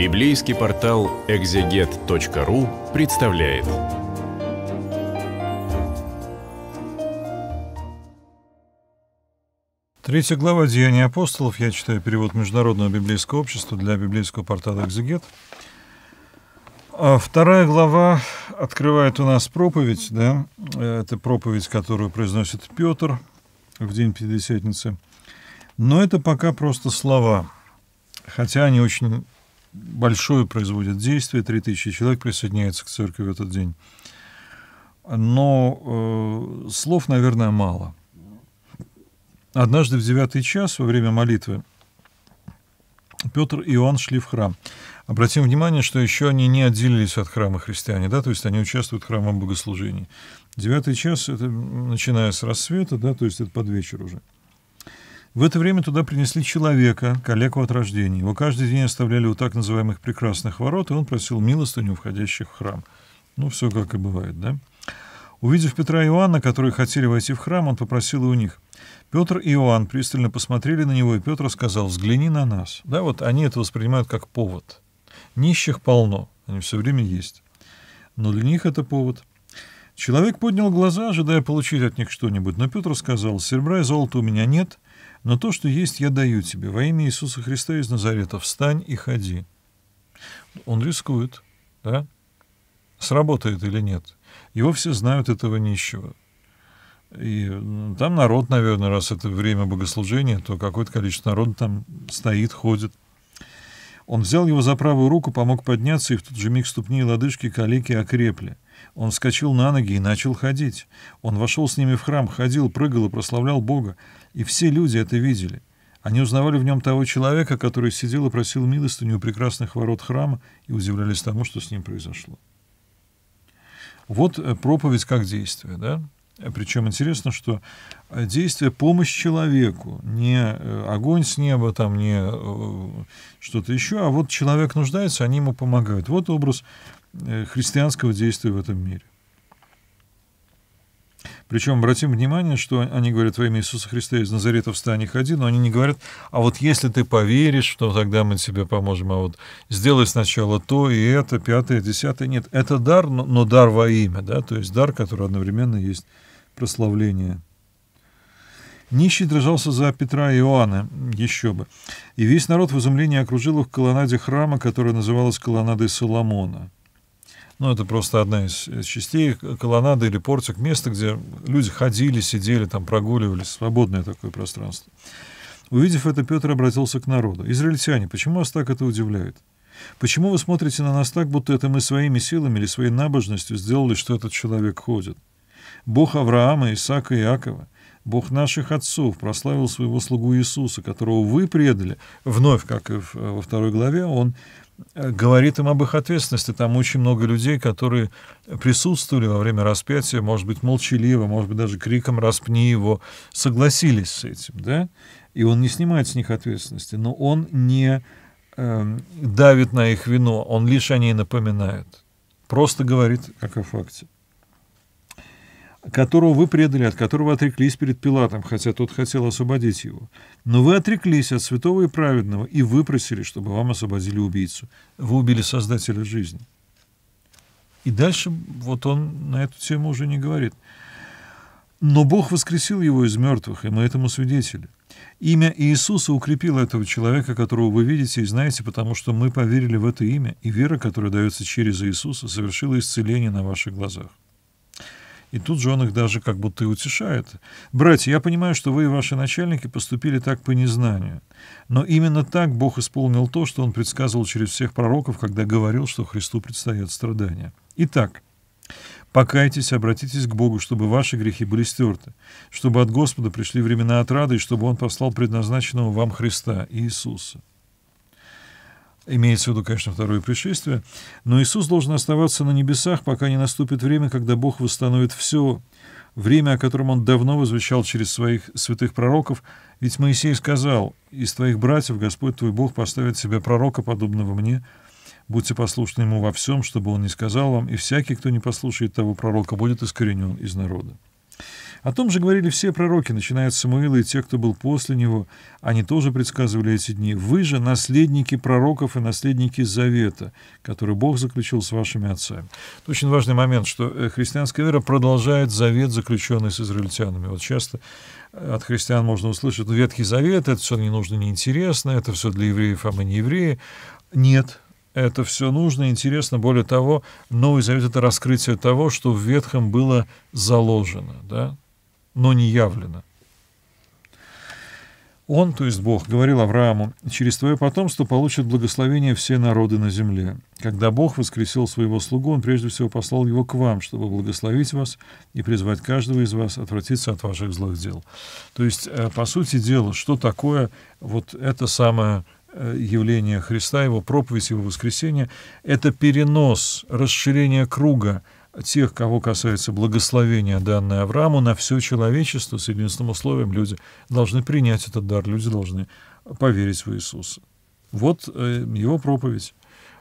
Библейский портал экзегет.ру представляет. Третья глава «Деяния апостолов». Я читаю перевод Международного библейского общества для библейского портала «Экзегет». А вторая глава открывает у нас проповедь. Да? Это проповедь, которую произносит Петр в день Пятидесятницы. Но это пока просто слова, хотя они очень большое производит действие, 3000 человек присоединяется к церкви в этот день. Но э, слов, наверное, мало. Однажды в девятый час во время молитвы Петр и Иоанн шли в храм. Обратим внимание, что еще они не отделились от храма христиане, да, то есть они участвуют в храмовом богослужении. Девятый час, это начиная с рассвета, да, то есть это под вечер уже. В это время туда принесли человека, коллегу от рождения. Его каждый день оставляли у так называемых прекрасных ворот, и он просил милостыню входящих в храм. Ну, все как и бывает, да? Увидев Петра и Иоанна, которые хотели войти в храм, он попросил и у них. Петр и Иоанн пристально посмотрели на него, и Петр сказал, «Взгляни на нас». Да, вот они это воспринимают как повод. Нищих полно, они все время есть. Но для них это повод. Человек поднял глаза, ожидая получить от них что-нибудь, но Петр сказал, «Серебра и золота у меня нет, — но то, что есть, я даю тебе. Во имя Иисуса Христа из Назарета встань и ходи. Он рискует, да? Сработает или нет? Его все знают, этого нищего. И ну, там народ, наверное, раз это время богослужения, то какое-то количество народа там стоит, ходит. Он взял его за правую руку, помог подняться, и в тот же миг ступни и лодыжки калеки окрепли. Он вскочил на ноги и начал ходить. Он вошел с ними в храм, ходил, прыгал и прославлял Бога. И все люди это видели. Они узнавали в нем того человека, который сидел и просил милостыню у прекрасных ворот храма, и удивлялись тому, что с ним произошло. Вот э, проповедь как действие, да? Причем интересно, что э, действие помощь человеку, не э, огонь с неба, там, не э, что-то еще, а вот человек нуждается, они ему помогают. Вот образ христианского действия в этом мире. Причем обратим внимание, что они говорят во имя Иисуса Христа из Назарета встань и ходи, но они не говорят, а вот если ты поверишь, то тогда мы тебе поможем, а вот сделай сначала то и это, пятое, десятое. Нет, это дар, но, но дар во имя, да, то есть дар, который одновременно есть прославления. Нищий дрожался за Петра и Иоанна, еще бы, и весь народ в изумлении окружил их в колоннаде храма, которая называлась колоннадой Соломона. Ну, это просто одна из, из частей колоннады или портик, место, где люди ходили, сидели, там прогуливались, свободное такое пространство. Увидев это, Петр обратился к народу. «Израильтяне, почему вас так это удивляет? Почему вы смотрите на нас так, будто это мы своими силами или своей набожностью сделали, что этот человек ходит?» Бог Авраама, Исаака и Иакова, Бог наших отцов прославил своего слугу Иисуса, которого вы предали. Вновь, как и э, во второй главе, он э, говорит им об их ответственности. Там очень много людей, которые присутствовали во время распятия, может быть, молчаливо, может быть, даже криком «распни его», согласились с этим, да? И он не снимает с них ответственности, но он не э, давит на их вину, он лишь о ней напоминает. Просто говорит, как о факте которого вы предали, от которого отреклись перед Пилатом, хотя тот хотел освободить его. Но вы отреклись от святого и праведного и выпросили, чтобы вам освободили убийцу. Вы убили создателя жизни. И дальше вот он на эту тему уже не говорит. Но Бог воскресил его из мертвых, и мы этому свидетели. Имя Иисуса укрепило этого человека, которого вы видите и знаете, потому что мы поверили в это имя, и вера, которая дается через Иисуса, совершила исцеление на ваших глазах. И тут же он их даже как будто и утешает. «Братья, я понимаю, что вы и ваши начальники поступили так по незнанию. Но именно так Бог исполнил то, что Он предсказывал через всех пророков, когда говорил, что Христу предстоят страдания. Итак, покайтесь, обратитесь к Богу, чтобы ваши грехи были стерты, чтобы от Господа пришли времена отрады, и чтобы Он послал предназначенного вам Христа, Иисуса». Имеется в виду, конечно, второе пришествие. Но Иисус должен оставаться на небесах, пока не наступит время, когда Бог восстановит все, время, о котором Он давно возвещал через своих святых пророков. Ведь Моисей сказал, «Из твоих братьев Господь твой Бог поставит себе пророка, подобного мне. Будьте послушны ему во всем, чтобы он не сказал вам, и всякий, кто не послушает того пророка, будет искоренен из народа». О том же говорили все пророки, начиная от Самуила и те, кто был после него. Они тоже предсказывали эти дни. Вы же наследники пророков и наследники завета, который Бог заключил с вашими отцами. Это очень важный момент, что э, христианская вера продолжает завет, заключенный с израильтянами. Вот часто э, от христиан можно услышать, ну, Ветхий Завет, это все не нужно, неинтересно, это все для евреев, а мы не евреи. Нет, это все нужно, и интересно. Более того, Новый Завет — это раскрытие того, что в Ветхом было заложено, да, но не явлено. Он, то есть Бог, говорил Аврааму, «Через твое потомство получат благословение все народы на земле. Когда Бог воскресил своего слугу, Он прежде всего послал его к вам, чтобы благословить вас и призвать каждого из вас отвратиться от ваших злых дел». То есть, э, по сути дела, что такое вот это самое явление Христа, его проповедь, его воскресение, это перенос, расширение круга тех, кого касается благословения, данное Аврааму, на все человечество с единственным условием люди должны принять этот дар, люди должны поверить в Иисуса. Вот э, его проповедь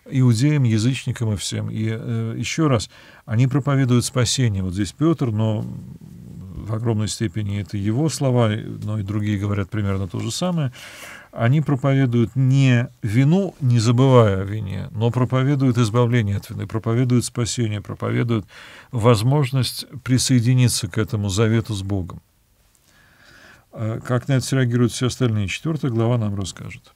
иудеям, язычникам и всем. И э, еще раз, они проповедуют спасение. Вот здесь Петр, но в огромной степени это его слова, но и другие говорят примерно то же самое они проповедуют не вину, не забывая о вине, но проповедуют избавление от вины, проповедуют спасение, проповедуют возможность присоединиться к этому завету с Богом. А как на это реагируют все остальные, четвертая глава нам расскажет.